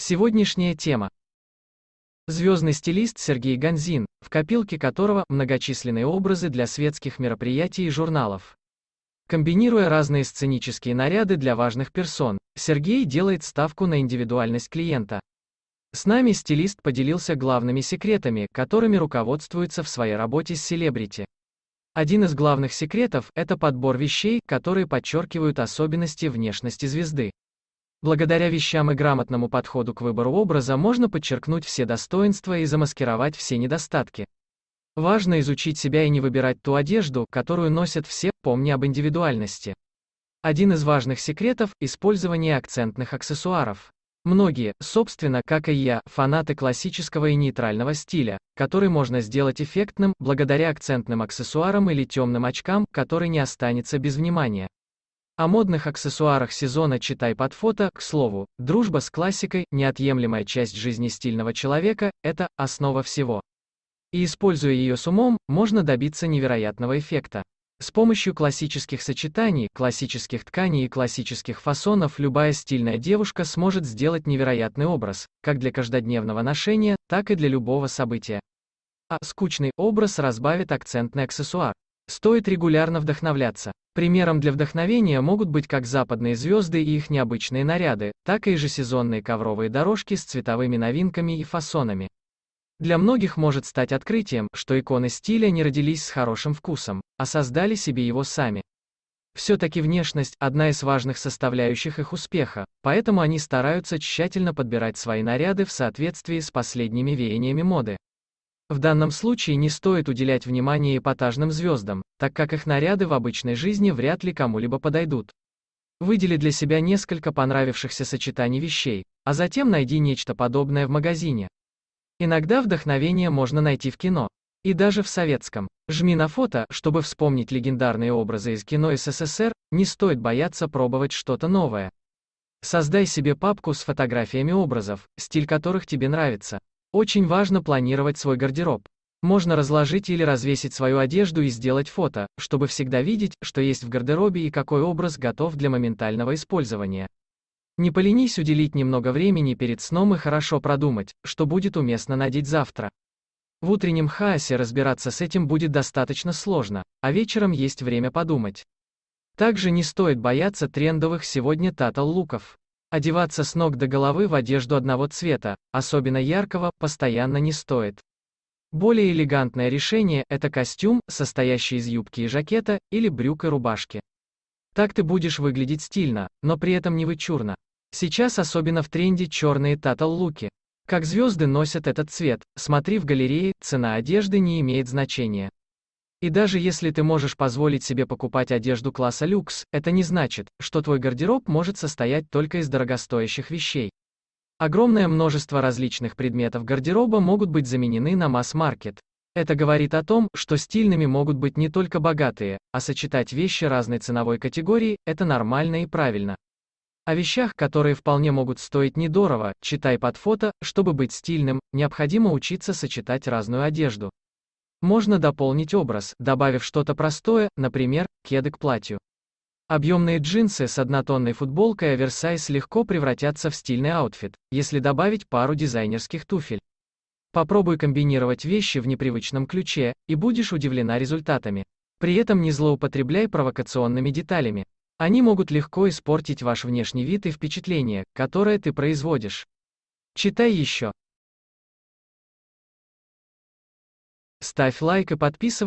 Сегодняшняя тема. Звездный стилист Сергей Ганзин, в копилке которого многочисленные образы для светских мероприятий и журналов. Комбинируя разные сценические наряды для важных персон, Сергей делает ставку на индивидуальность клиента. С нами стилист поделился главными секретами, которыми руководствуется в своей работе с селебрити. Один из главных секретов – это подбор вещей, которые подчеркивают особенности внешности звезды. Благодаря вещам и грамотному подходу к выбору образа можно подчеркнуть все достоинства и замаскировать все недостатки. Важно изучить себя и не выбирать ту одежду, которую носят все, помни об индивидуальности. Один из важных секретов – использование акцентных аксессуаров. Многие, собственно, как и я, фанаты классического и нейтрального стиля, который можно сделать эффектным благодаря акцентным аксессуарам или темным очкам, который не останется без внимания. О модных аксессуарах сезона читай под фото, к слову, дружба с классикой, неотъемлемая часть жизни стильного человека, это основа всего. И используя ее с умом, можно добиться невероятного эффекта. С помощью классических сочетаний, классических тканей и классических фасонов любая стильная девушка сможет сделать невероятный образ, как для каждодневного ношения, так и для любого события. А скучный образ разбавит акцентный аксессуар. Стоит регулярно вдохновляться. Примером для вдохновения могут быть как западные звезды и их необычные наряды, так и ежесезонные ковровые дорожки с цветовыми новинками и фасонами. Для многих может стать открытием, что иконы стиля не родились с хорошим вкусом, а создали себе его сами. Все-таки внешность – одна из важных составляющих их успеха, поэтому они стараются тщательно подбирать свои наряды в соответствии с последними веяниями моды. В данном случае не стоит уделять внимание эпатажным звездам, так как их наряды в обычной жизни вряд ли кому-либо подойдут. Выдели для себя несколько понравившихся сочетаний вещей, а затем найди нечто подобное в магазине. Иногда вдохновение можно найти в кино. И даже в советском. Жми на фото, чтобы вспомнить легендарные образы из кино СССР, не стоит бояться пробовать что-то новое. Создай себе папку с фотографиями образов, стиль которых тебе нравится. Очень важно планировать свой гардероб. Можно разложить или развесить свою одежду и сделать фото, чтобы всегда видеть, что есть в гардеробе и какой образ готов для моментального использования. Не поленись уделить немного времени перед сном и хорошо продумать, что будет уместно надеть завтра. В утреннем хаосе разбираться с этим будет достаточно сложно, а вечером есть время подумать. Также не стоит бояться трендовых сегодня татал-луков. Одеваться с ног до головы в одежду одного цвета, особенно яркого, постоянно не стоит. Более элегантное решение – это костюм, состоящий из юбки и жакета, или брюк и рубашки. Так ты будешь выглядеть стильно, но при этом не вычурно. Сейчас особенно в тренде черные татал-луки. Как звезды носят этот цвет, смотри в галерее, цена одежды не имеет значения. И даже если ты можешь позволить себе покупать одежду класса люкс, это не значит, что твой гардероб может состоять только из дорогостоящих вещей. Огромное множество различных предметов гардероба могут быть заменены на масс-маркет. Это говорит о том, что стильными могут быть не только богатые, а сочетать вещи разной ценовой категории – это нормально и правильно. О вещах, которые вполне могут стоить недорого, читай под фото, чтобы быть стильным, необходимо учиться сочетать разную одежду. Можно дополнить образ, добавив что-то простое, например, кеды к платью. Объемные джинсы с однотонной футболкой оверсайз легко превратятся в стильный аутфит, если добавить пару дизайнерских туфель. Попробуй комбинировать вещи в непривычном ключе, и будешь удивлена результатами. При этом не злоупотребляй провокационными деталями. Они могут легко испортить ваш внешний вид и впечатление, которое ты производишь. Читай еще. Ставь лайк и подписывайся.